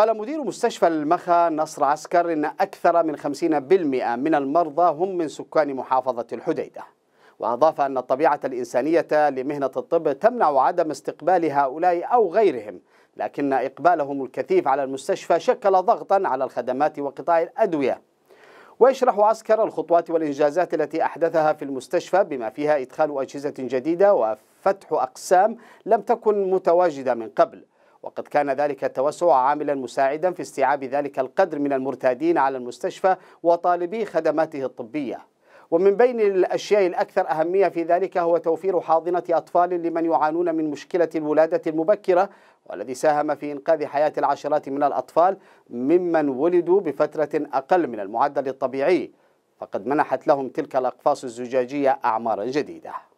قال مدير مستشفى المخا نصر عسكر أن أكثر من 50% من المرضى هم من سكان محافظة الحديدة وأضاف أن الطبيعة الإنسانية لمهنة الطب تمنع عدم استقبال هؤلاء أو غيرهم لكن إقبالهم الكثيف على المستشفى شكل ضغطا على الخدمات وقطاع الأدوية ويشرح عسكر الخطوات والإنجازات التي أحدثها في المستشفى بما فيها إدخال أجهزة جديدة وفتح أقسام لم تكن متواجدة من قبل وقد كان ذلك التوسع عاملا مساعدا في استيعاب ذلك القدر من المرتادين على المستشفى وطالبي خدماته الطبية ومن بين الأشياء الأكثر أهمية في ذلك هو توفير حاضنة أطفال لمن يعانون من مشكلة الولادة المبكرة والذي ساهم في إنقاذ حياة العشرات من الأطفال ممن ولدوا بفترة أقل من المعدل الطبيعي فقد منحت لهم تلك الأقفاص الزجاجية أعمارا جديدة